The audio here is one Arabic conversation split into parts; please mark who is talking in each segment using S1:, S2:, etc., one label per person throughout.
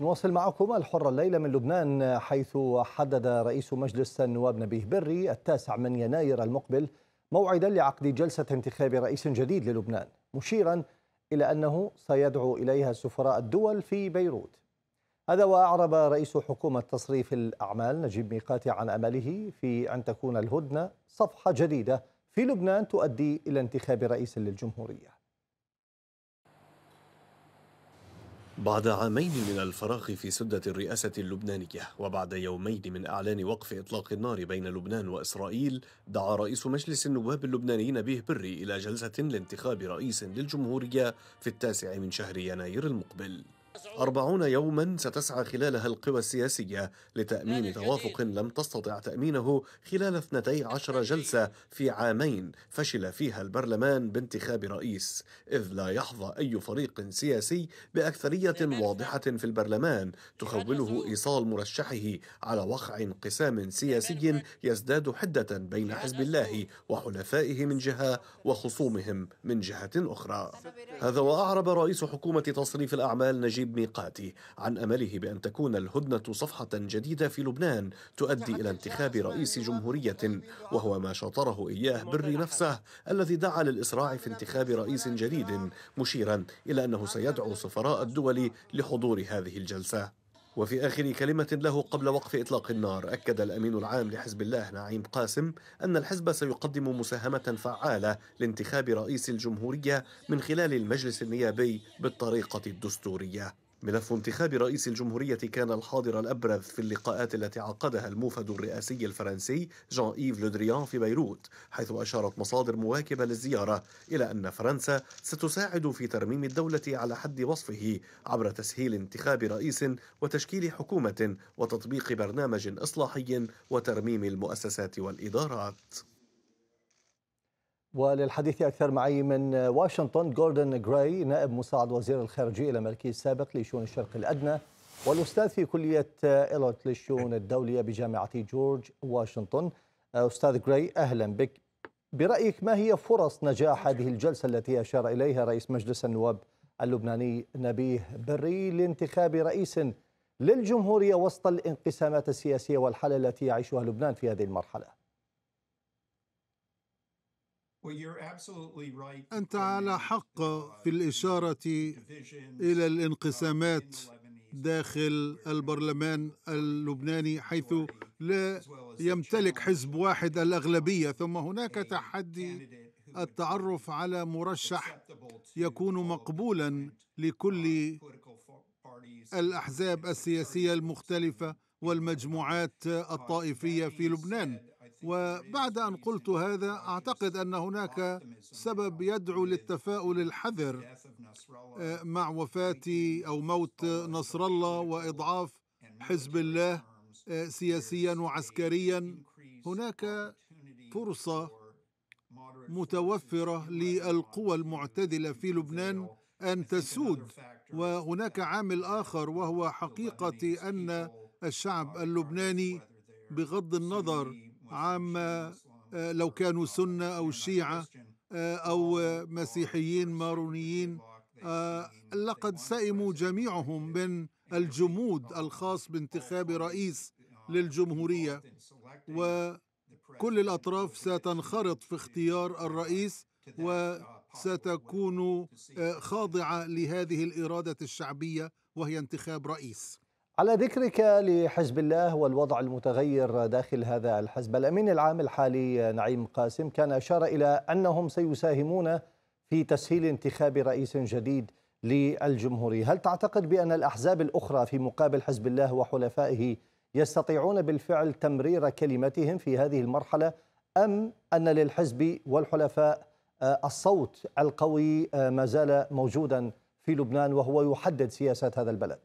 S1: نواصل معكم الحرة الليلة من لبنان حيث حدد رئيس مجلس النواب نبيه بري التاسع من يناير المقبل موعدا لعقد جلسة انتخاب رئيس جديد للبنان مشيرا إلى أنه سيدعو إليها سفراء الدول في بيروت هذا وأعرب رئيس حكومة تصريف الأعمال نجيب ميقاتي عن أمله في أن تكون الهدنة صفحة جديدة في لبنان تؤدي إلى انتخاب رئيس للجمهورية
S2: بعد عامين من الفراغ في سدة الرئاسة اللبنانية وبعد يومين من إعلان وقف إطلاق النار بين لبنان وإسرائيل دعا رئيس مجلس النواب اللبناني نبيه بري إلى جلسة لانتخاب رئيس للجمهورية في التاسع من شهر يناير المقبل أربعون يوما ستسعى خلالها القوى السياسية لتأمين توافق لم تستطع تأمينه خلال 12 جلسة في عامين فشل فيها البرلمان بانتخاب رئيس إذ لا يحظى أي فريق سياسي بأكثرية واضحة في البرلمان تخوله إيصال مرشحه على وقع انقسام سياسي يزداد حدة بين حزب الله وحلفائه من جهة وخصومهم من جهة أخرى هذا وأعرب رئيس حكومة تصريف الأعمال نجيب نجيب ميقاتي عن أمله بأن تكون الهدنة صفحة جديدة في لبنان تؤدي إلى انتخاب رئيس جمهورية وهو ما شطره إياه بري نفسه الذي دعا للإسراع في انتخاب رئيس جديد مشيرا إلى أنه سيدعو سفراء الدول لحضور هذه الجلسة وفي آخر كلمة له قبل وقف إطلاق النار أكد الأمين العام لحزب الله نعيم قاسم أن الحزب سيقدم مساهمة فعالة لانتخاب رئيس الجمهورية من خلال المجلس النيابي بالطريقة الدستورية ملف انتخاب رئيس الجمهورية كان الحاضر الأبرز في اللقاءات التي عقدها الموفد الرئاسي الفرنسي جان إيف لودريان في بيروت حيث أشارت مصادر مواكبة للزيارة إلى أن فرنسا ستساعد في ترميم الدولة على حد وصفه عبر تسهيل انتخاب رئيس وتشكيل حكومة وتطبيق برنامج إصلاحي وترميم المؤسسات والإدارات
S1: وللحديث أكثر معي من واشنطن جوردن جراي نائب مساعد وزير الخارجية الأمريكي السابق لشؤون الشرق الأدنى والأستاذ في كلية إيلوت للشؤون الدولية بجامعة جورج واشنطن أستاذ جراي أهلا بك برأيك ما هي فرص نجاح هذه الجلسة التي أشار إليها رئيس مجلس النواب اللبناني نبيه بري لانتخاب رئيس للجمهورية وسط الانقسامات السياسية والحالة التي يعيشها لبنان في هذه
S3: المرحلة انت على حق uh, في الاشاره uh, الى الانقسامات داخل البرلمان اللبناني حيث لا يمتلك حزب واحد الاغلبيه ثم هناك تحدي التعرف على مرشح يكون مقبولا uh, لكل الاحزاب السياسيه المختلفه والمجموعات الطائفيه في لبنان وبعد أن قلت هذا أعتقد أن هناك سبب يدعو للتفاؤل الحذر آه، مع وفاة أو موت نصر الله وإضعاف حزب الله آه، سياسيا وعسكريا هناك فرصة متوفرة للقوى المعتدلة في لبنان أن تسود وهناك عامل آخر وهو حقيقة أن الشعب اللبناني بغض النظر عامة آه، لو كانوا سنة أو شيعة آه، أو مسيحيين مارونيين آه، لقد سئموا جميعهم من الجمود الخاص بانتخاب رئيس للجمهورية وكل الأطراف ستنخرط في اختيار الرئيس وستكون خاضعة لهذه الإرادة الشعبية وهي انتخاب رئيس
S1: على ذكرك لحزب الله والوضع المتغير داخل هذا الحزب الأمين العام الحالي نعيم قاسم كان أشار إلى أنهم سيساهمون في تسهيل انتخاب رئيس جديد للجمهورية هل تعتقد بأن الأحزاب الأخرى في مقابل حزب الله وحلفائه يستطيعون بالفعل تمرير كلمتهم في هذه المرحلة أم أن للحزب والحلفاء الصوت القوي ما زال موجودا في لبنان وهو يحدد سياسة هذا البلد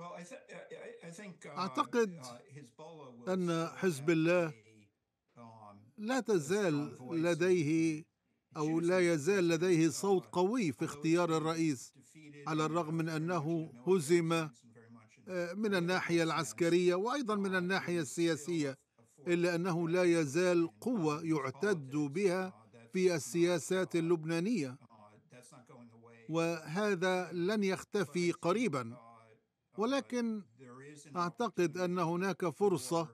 S2: Uh, اعتقد
S3: uh, ان حزب الله um,
S2: لا تزال
S3: لديه او لا يزال لديه صوت uh, قوي في اختيار الرئيس على الرغم من انه هزم آه، من الناحيه العسكريه وايضا من الناحيه السياسيه الا انه لا يزال قوه يعتد بها في السياسات اللبنانيه وهذا لن يختفي قريبا ولكن اعتقد ان هناك فرصه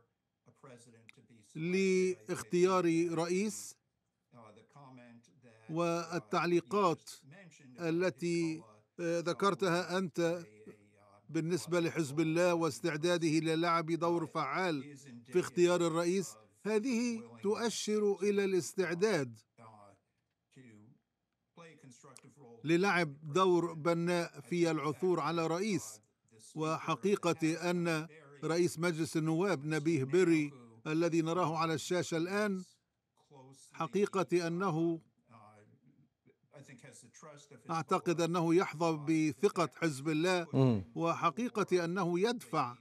S3: لاختيار رئيس والتعليقات التي آه، ذكرتها انت بالنسبه لحزب الله واستعداده للعب دور فعال في اختيار الرئيس هذه تؤشر الى الاستعداد للعب دور بناء في العثور على رئيس وحقيقة أن رئيس مجلس النواب نبيه بيري الذي نراه على الشاشة الآن حقيقة أنه أعتقد أنه يحظى بثقة حزب الله وحقيقة أنه يدفع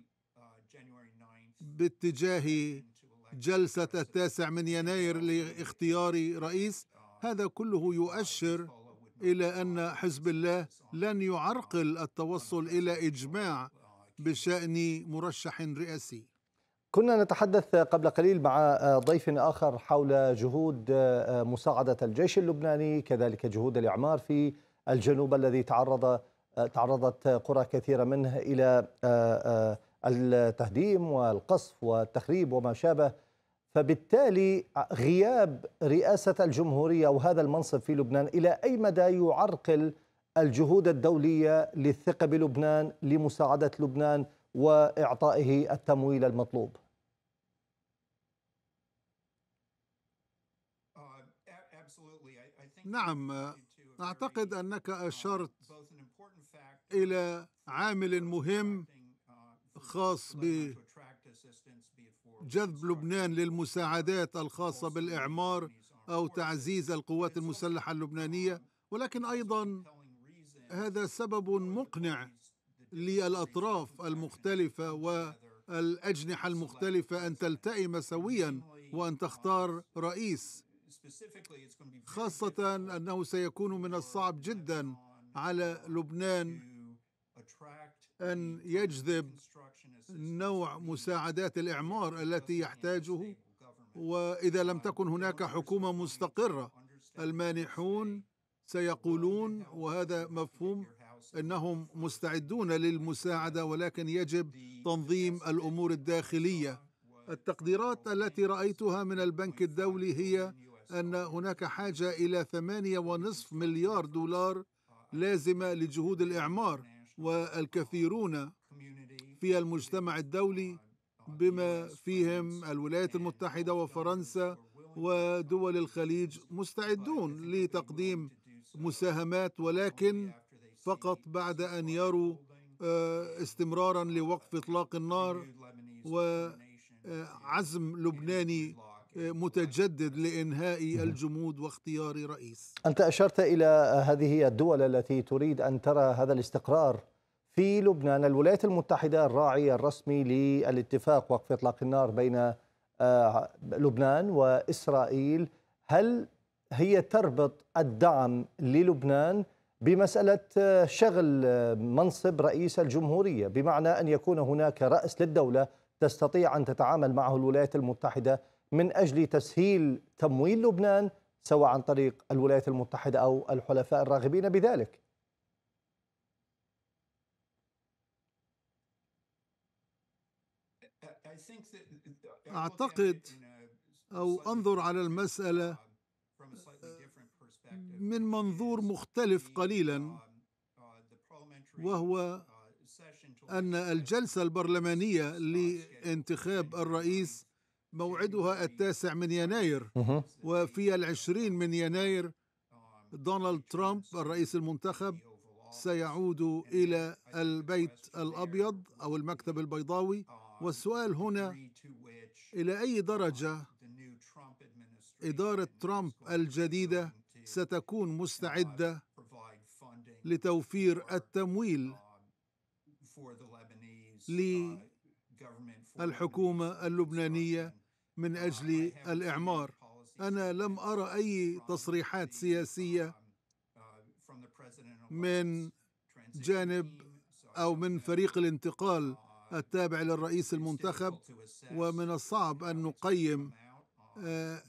S3: باتجاه جلسة التاسع من يناير لاختيار رئيس هذا كله يؤشر الى ان حزب الله لن يعرقل التوصل الى اجماع بشان مرشح رئاسي
S1: كنا نتحدث قبل قليل مع ضيف اخر حول جهود مساعده الجيش اللبناني كذلك جهود الاعمار في الجنوب الذي تعرض تعرضت قرى كثيره منه الى التهديم والقصف والتخريب وما شابه فبالتالي غياب رئاسة الجمهورية وهذا المنصب في لبنان إلى أي مدى يعرقل الجهود الدولية للثقة بلبنان لمساعدة لبنان وإعطائه التمويل
S3: المطلوب نعم أعتقد أنك أشرت إلى عامل مهم خاص ب جذب لبنان للمساعدات الخاصه بالاعمار او تعزيز القوات المسلحه اللبنانيه um, ولكن ايضا هذا سبب مقنع للاطراف المختلفه والاجنحه المختلفه ان تلتئم سويا وان تختار رئيس خاصه انه سيكون من الصعب جدا على لبنان أن يجذب نوع مساعدات الإعمار التي يحتاجه وإذا لم تكن هناك حكومة مستقرة المانحون سيقولون وهذا مفهوم انهم مستعدون للمساعده ولكن يجب تنظيم الامور الداخليه التقديرات التي رايتها من البنك الدولي هي ان هناك حاجه الى ثمانيه ونصف مليار دولار لازمه لجهود الاعمار والكثيرون في المجتمع الدولي بما فيهم الولايات المتحده وفرنسا ودول الخليج مستعدون لتقديم مساهمات ولكن فقط بعد ان يروا آه، استمرارا لوقف اطلاق النار وعزم لبناني متجدد لإنهاء الجمود واختيار رئيس
S1: أنت أشرت إلى هذه الدول التي تريد أن ترى هذا الاستقرار في لبنان الولايات المتحدة الراعي الرسمي للاتفاق وقف إطلاق النار بين آه، لبنان وإسرائيل هل هي تربط الدعم للبنان بمسألة آه، شغل آه، منصب رئيس الجمهورية بمعنى أن يكون هناك رأس للدولة تستطيع أن تتعامل معه الولايات المتحدة من أجل تسهيل تمويل لبنان سواء عن طريق الولايات المتحدة أو الحلفاء الراغبين بذلك
S2: أعتقد أو
S3: أنظر على المسألة من منظور مختلف قليلا وهو أن الجلسة البرلمانية لانتخاب الرئيس موعدها التاسع من يناير وفي العشرين من يناير دونالد ترامب الرئيس المنتخب سيعود إلى البيت الأبيض أو المكتب البيضاوي والسؤال هنا إلى أي درجة إدارة ترامب الجديدة ستكون مستعدة لتوفير التمويل للحكومة اللبنانية من اجل الاعمار انا لم ارى اي تصريحات سياسيه من جانب او من فريق الانتقال التابع للرئيس المنتخب ومن الصعب ان نقيم آه،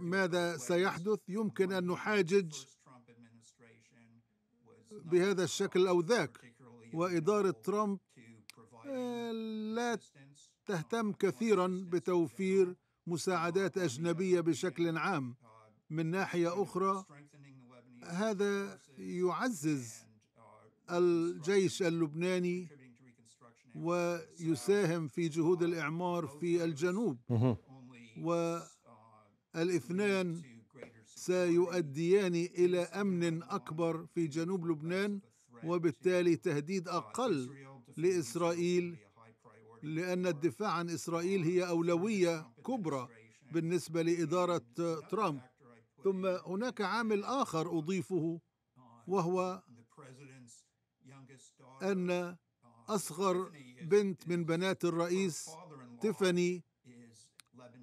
S3: ماذا سيحدث يمكن ان نحاجج بهذا الشكل او ذاك واداره ترامب آه، لا تهتم كثيرا بتوفير مساعدات اجنبيه بشكل عام من ناحيه اخرى هذا يعزز الجيش اللبناني ويساهم في جهود الاعمار في الجنوب والاثنان سيؤديان الى امن اكبر في جنوب لبنان وبالتالي تهديد اقل لاسرائيل لأن الدفاع عن إسرائيل هي أولوية كبرى بالنسبة لإدارة ترامب ثم هناك عامل آخر أضيفه وهو أن أصغر بنت من بنات الرئيس تيفاني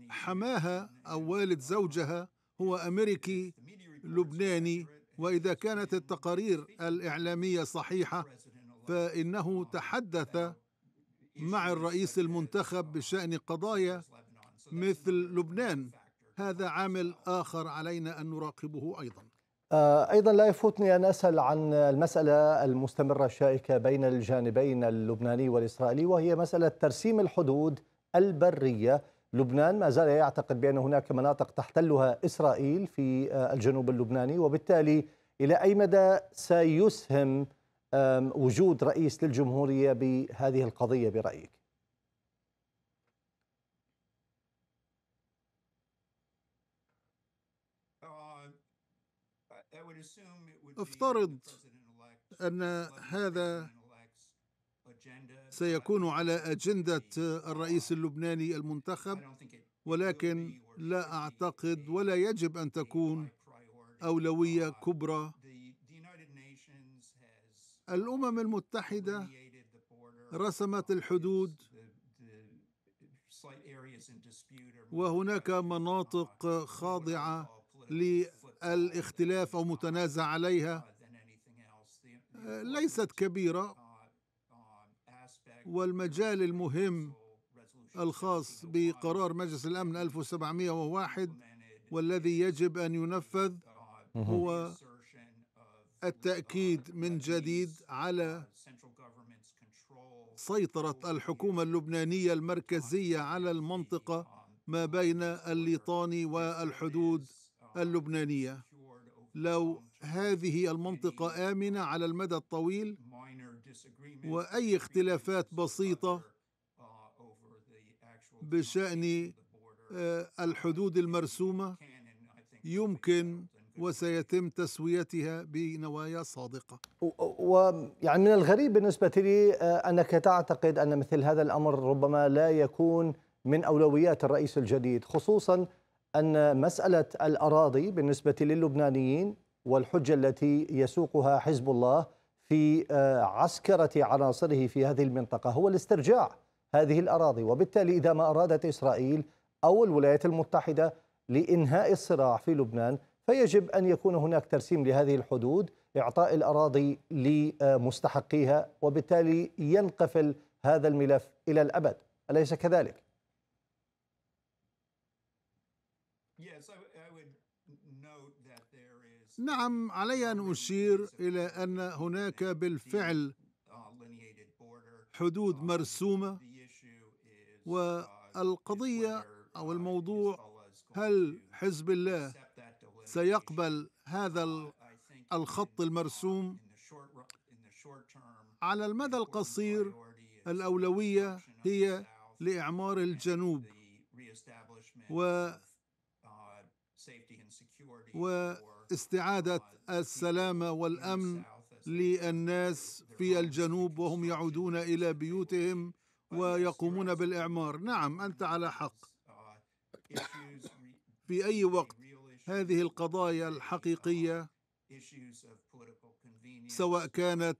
S3: حماها أو والد زوجها هو أمريكي لبناني وإذا كانت التقارير الإعلامية صحيحة فإنه تحدث مع الرئيس المنتخب بشان قضايا مثل لبنان هذا عامل اخر علينا ان نراقبه ايضا
S1: آه، ايضا لا يفوتني ان اسال عن المساله المستمره الشائكه بين الجانبين اللبناني والاسرائيلي وهي مساله ترسيم الحدود البريه لبنان ما زال يعتقد بان هناك مناطق تحتلها اسرائيل في آه، الجنوب اللبناني وبالتالي الى اي مدى سيسهم وجود رئيس للجمهورية بهذه القضية برأيك
S2: افترض ان
S3: هذا سيكون على اجنده الرئيس اللبناني المنتخب ولكن لا اعتقد ولا يجب ان تكون اولويه كبرى الامم المتحده رسمت الحدود وهناك مناطق خاضعه للاختلاف او متنازع عليها آه، ليست كبيره uh, uh, والمجال المهم الخاص بقرار مجلس الامن 1701 والذي يجب ان ينفذ
S2: uh, هو
S3: التأكيد من جديد على سيطرة الحكومة اللبنانية المركزية على المنطقة ما بين الليطاني والحدود اللبنانية لو هذه المنطقة آمنة على المدى الطويل وأي اختلافات بسيطة بشأن آه، الحدود المرسومة يمكن وسيتم تسويتها بنوايا صادقة ويعني
S1: من الغريب بالنسبة لي آه، أنك تعتقد أن مثل هذا الأمر ربما لا يكون من أولويات الرئيس الجديد خصوصا أن مسألة الأراضي بالنسبة للبنانيين والحجة التي يسوقها حزب الله في آه، عسكرة عناصره في هذه المنطقة هو الاسترجاع هذه الأراضي وبالتالي إذا ما أرادت إسرائيل أو الولايات المتحدة لإنهاء الصراع في لبنان فيجب أن يكون هناك ترسيم لهذه الحدود إعطاء الأراضي لمستحقيها وبالتالي ينقفل هذا الملف إلى الأبد أليس كذلك؟
S3: نعم علي أن أشير إلى أن هناك بالفعل حدود مرسومة uh, والقضية أو uh, الموضوع هل حزب الله سيقبل هذا الخط المرسوم على المدى القصير الأولوية هي لإعمار الجنوب و واستعادة السلامة والأمن للناس في الجنوب وهم يعودون إلى بيوتهم ويقومون بالإعمار نعم أنت على حق في أي وقت هذه القضايا الحقيقيه سواء كانت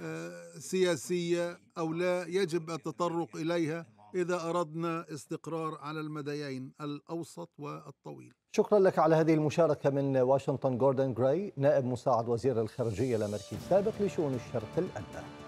S3: آه، سياسيه او لا يجب التطرق اليها اذا اردنا استقرار على المديين الاوسط والطويل.
S1: شكرا لك على هذه المشاركه من واشنطن جوردن جراي نائب مساعد وزير الخارجيه الامريكي السابق لشؤون الشرق الادنى.